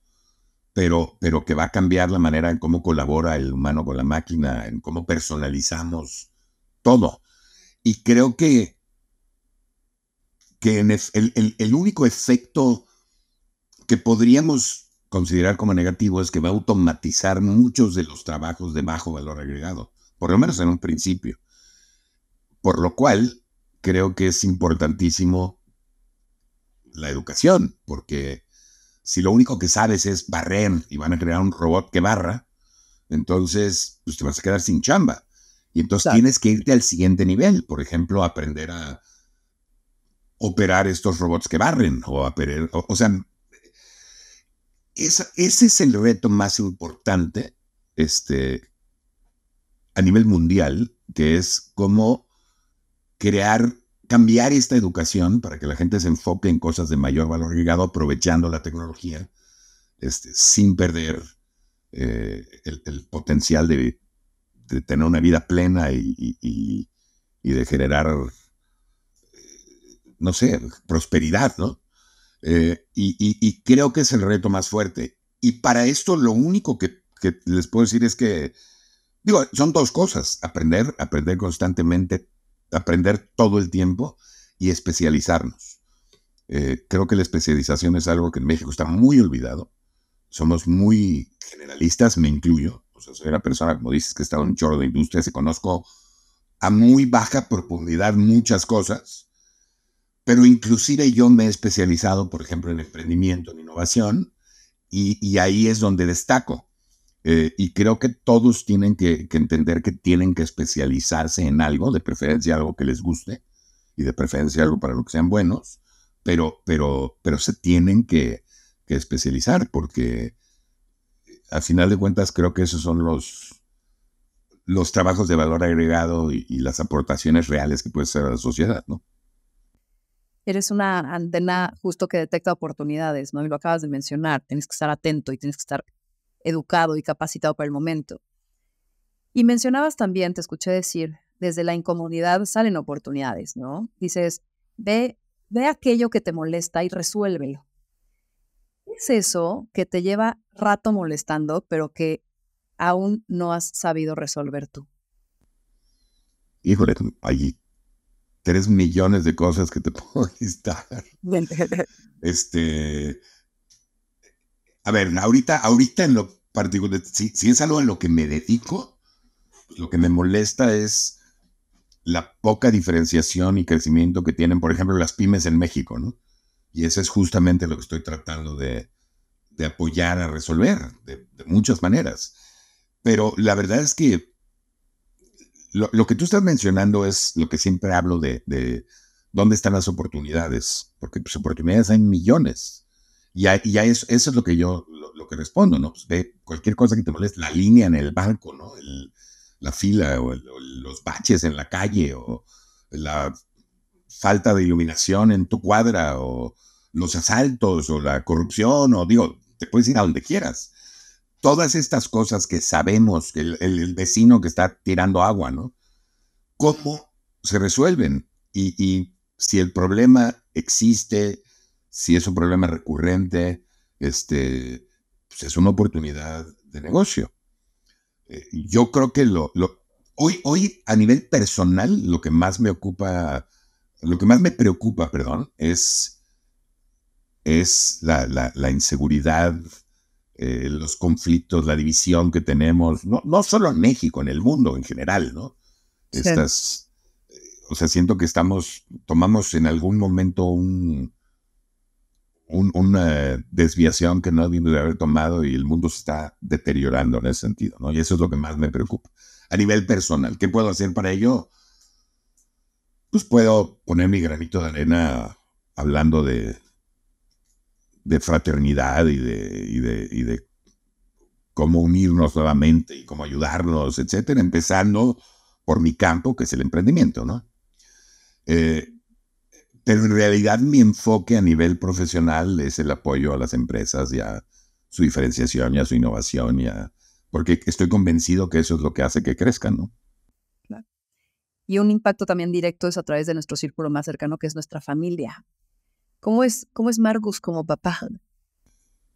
pero, pero que va a cambiar la manera en cómo colabora el humano con la máquina, en cómo personalizamos todo. Y creo que que el, único efecto que podríamos considerar como negativo es que va a automatizar muchos de los trabajos de bajo valor agregado, por lo menos en un principio. Por lo cual, creo que es importantísimo la educación, porque si lo único que sabes es barrer y van a crear un robot que barra, entonces pues, te vas a quedar sin chamba. Y entonces tienes que irte al siguiente nivel, por ejemplo, aprender a operar estos robots que barren o, operar, o, sea, ese es el reto más importante este, a nivel mundial, que es cómo crear, cambiar esta educación para que la gente se enfoque en cosas de mayor valor agregado, aprovechando la tecnología, este, sin perder eh, el, potencial de, tener una vida plena y de generar no sé, prosperidad, ¿no? Eh, y, y, creo que es el reto más fuerte. Y para esto lo único que, les puedo decir es que, digo, son dos cosas, aprender, aprender constantemente, aprender todo el tiempo y especializarnos. Eh, creo que la especialización es algo que en México está muy olvidado. Somos muy generalistas, me incluyo. O sea, soy una persona, como dices, que está en un chorro de industrias y conozco a muy baja profundidad muchas cosas pero inclusive yo me he especializado, por ejemplo, en emprendimiento, en innovación, y, ahí es donde destaco. Eh, y creo que todos tienen que, entender que tienen que especializarse en algo, de preferencia algo que les guste, y de preferencia algo para lo que sean buenos, pero, pero, pero se tienen que, especializar, porque eh, al final de cuentas creo que esos son los, los trabajos de valor agregado y, las aportaciones reales que puede hacer a la sociedad, ¿no? eres una antena justo que detecta oportunidades, ¿no? Y lo acabas de mencionar, tienes que estar atento y tienes que estar educado y capacitado para el momento. Y mencionabas también, te escuché decir, desde la incomodidad salen oportunidades, ¿no? Dices, ve, ve aquello que te molesta y resuélvelo. ¿Qué es eso que te lleva rato molestando, pero que aún no has sabido resolver tú? Híjole, ahí tres millones de cosas que te puedo listar. este, a ver, ahorita, ahorita en lo particular, si, si es algo en lo que me dedico, lo que me molesta es la poca diferenciación y crecimiento que tienen, por ejemplo, las pymes en México, ¿no? Y eso es justamente lo que estoy tratando de, apoyar a resolver de, muchas maneras. Pero la verdad es que lo, que tú estás mencionando es lo que siempre hablo de, dónde están las oportunidades, porque pues, oportunidades hay millones. Y, ya eso, es lo que yo lo, que respondo, ¿no? Pues cualquier cosa que te moleste, la línea en el banco, la fila o, los baches en la calle o la falta de iluminación en tu cuadra o los asaltos o la corrupción o digo, te puedes ir a donde quieras todas estas cosas que sabemos, el, el, vecino que está tirando agua, ¿no? ¿Cómo se resuelven? Y, si el problema existe, si es un problema recurrente, este, pues, es una oportunidad de negocio. Eh, yo creo que lo, hoy, hoy a nivel personal lo que más me ocupa, lo que más me preocupa, perdón, es, es la, la, la inseguridad eh, los conflictos, la división que tenemos, no, solo en México, en el mundo en general, ¿no? Eh, o sea, siento que estamos, tomamos en algún momento un, una desviación que no debimos de haber tomado y el mundo se está deteriorando en ese sentido, ¿no? Y eso es lo que más me preocupa. A nivel personal, ¿qué puedo hacer para ello? Pues puedo poner mi granito de arena hablando de de fraternidad y de, y de, y de cómo unirnos nuevamente y cómo ayudarnos, etcétera, empezando por mi campo, que es el emprendimiento, ¿no? Eh, pero en realidad mi enfoque a nivel profesional es el apoyo a las empresas y a su diferenciación y a su innovación, y a, porque estoy convencido que eso es lo que hace que crezcan, ¿no? Y un impacto también directo es a través de nuestro círculo más cercano, que es nuestra familia. ¿Cómo es, cómo es Marcus como papá?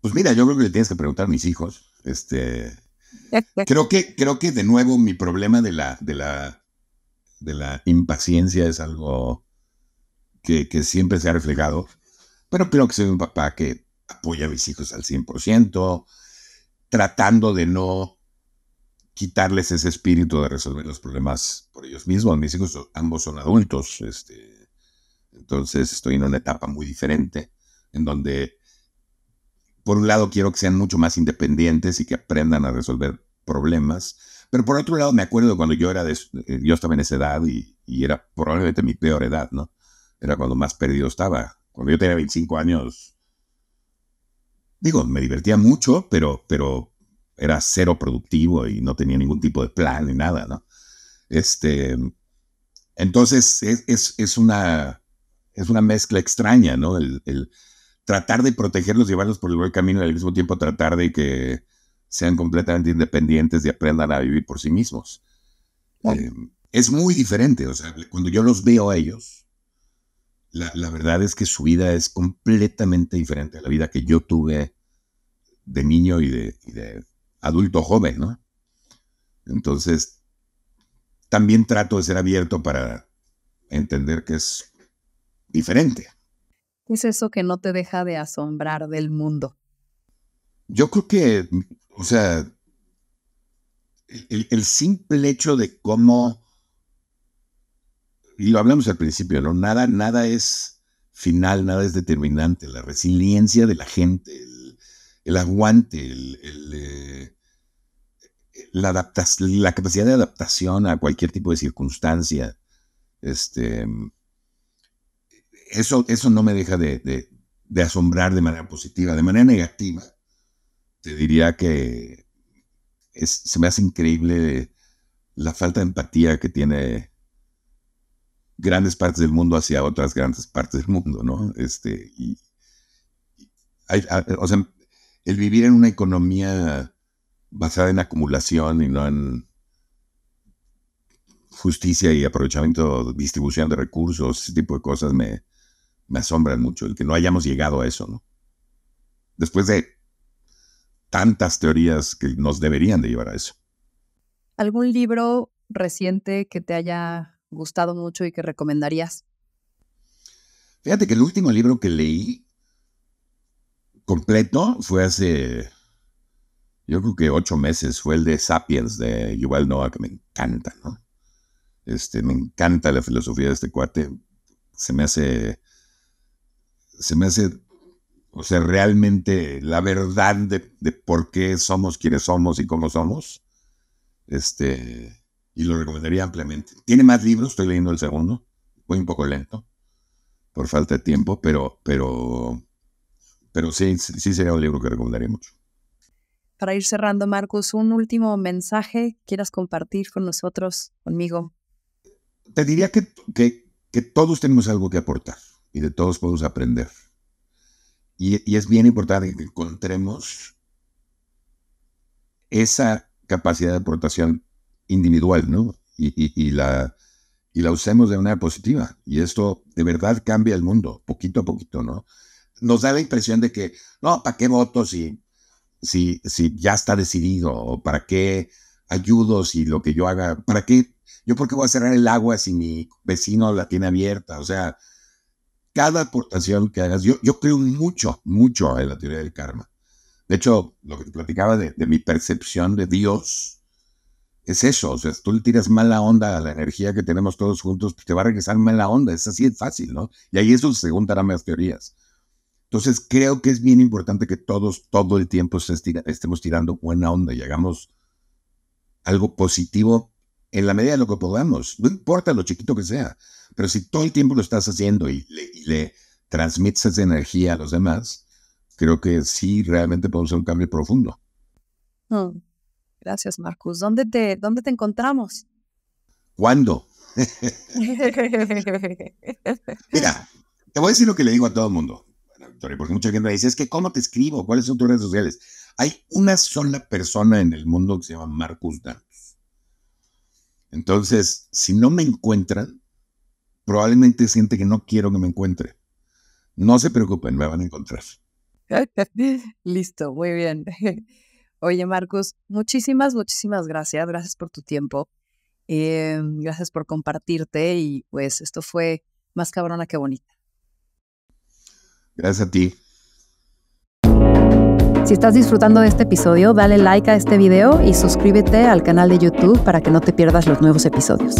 Pues mira, yo creo que le tienes que preguntar a mis hijos. Este, creo, que, creo que de nuevo mi problema de la, de la, de la impaciencia es algo que, siempre se ha reflejado. Pero creo que soy un papá que apoya a mis hijos al 100%, tratando de no quitarles ese espíritu de resolver los problemas por ellos mismos. Mis hijos ambos son adultos, este, entonces estoy en una etapa muy diferente, en donde, por un lado, quiero que sean mucho más independientes y que aprendan a resolver problemas, pero por otro lado, me acuerdo cuando yo era eh, yo estaba en esa edad y, era probablemente mi peor edad, ¿no? Era cuando más perdido estaba. Cuando yo tenía 25 años, digo, me divertía mucho, pero, pero era cero productivo y no tenía ningún tipo de plan ni nada, ¿no? Este, entonces, es una es una mezcla extraña, ¿no? El, tratar de protegerlos, llevarlos por el buen camino y al mismo tiempo tratar de que sean completamente independientes y aprendan a vivir por sí mismos. Eh, es muy diferente, o sea, cuando yo los veo a ellos, la, verdad es que su vida es completamente diferente a la vida que yo tuve de niño y de, de adulto joven, ¿no? Entonces, también trato de ser abierto para entender que es diferente. es eso que no te deja de asombrar del mundo? Yo creo que, o sea, el, simple hecho de cómo, y lo hablamos al principio, ¿no? Nada, nada es final, nada es determinante. La resiliencia de la gente, el, aguante, eh, la, la, capacidad de adaptación a cualquier tipo de circunstancia. Este, eso, eso no me deja de, asombrar de manera positiva. De manera negativa, te diría que se me hace increíble la falta de empatía que tiene grandes partes del mundo hacia otras grandes partes del mundo, ¿no? Este, o sea, el vivir en una economía basada en acumulación y no en justicia y aprovechamiento, distribución de recursos, ese tipo de cosas me, me asombran mucho, el que no hayamos llegado a eso, ¿no? Después de tantas teorías que nos deberían de llevar a eso. ¿Algún libro reciente que te haya gustado mucho y que recomendarías? Fíjate que el último libro que leí completo fue hace, yo creo que ocho meses, fue el de Sapiens de Yuval Noah, que me encanta, ¿no? Este, me encanta la filosofía de este cuate, se me hace se me hace, o sea, realmente la verdad de, por qué somos quienes somos y cómo somos. Este, y lo recomendaría ampliamente. Tiene más libros, estoy leyendo el segundo, voy un poco lento, por falta de tiempo, pero, pero, pero sí, sí sería un libro que recomendaría mucho. Para ir cerrando, Marcos, un último mensaje quieras compartir con nosotros, conmigo. Te diría que todos tenemos algo que aportar y de todos podemos aprender. Y, es bien importante que encontremos esa capacidad de aportación individual, ¿no? Y, la, y la usemos de manera positiva. Y esto de verdad cambia el mundo, poquito a poquito, ¿no? Nos da la impresión de que, no, ¿para qué voto si, si, si ya está decidido? ¿O para qué ayudo si lo que yo haga, para qué, yo por qué voy a cerrar el agua si mi vecino la tiene abierta? O sea, cada aportación que hagas, yo, yo creo mucho, mucho en la teoría del karma. De hecho, lo que te platicaba de, mi percepción de Dios es eso. O sea, tú le tiras mala onda a la energía que tenemos todos juntos, pues te va a regresar mala onda. Es así es fácil, ¿no? Y ahí eso se juntarán las teorías. Entonces, creo que es bien importante que todos, todo el tiempo estemos tirando buena onda y hagamos algo positivo en la medida de lo que podamos, no importa lo chiquito que sea, pero si todo el tiempo lo estás haciendo y le, transmites esa energía a los demás, creo que sí realmente podemos hacer un cambio profundo. Mm. Gracias, Marcus. ¿Dónde te, dónde te encontramos? ¿Cuándo? Mira, te voy a decir lo que le digo a todo el mundo, Victoria, porque mucha gente me dice, es que ¿cómo te escribo? ¿Cuáles son tus redes sociales? Hay una sola persona en el mundo que se llama Marcus Dan. Entonces, si no me encuentran, probablemente siente que no quiero que me encuentre. No se preocupen, me van a encontrar. Listo, muy bien. Oye, Marcos, muchísimas, muchísimas gracias. Gracias por tu tiempo. Em, gracias por compartirte y pues esto fue más cabrona que bonita. Gracias a ti. Si estás disfrutando de este episodio, dale like a este video y suscríbete al canal de YouTube para que no te pierdas los nuevos episodios.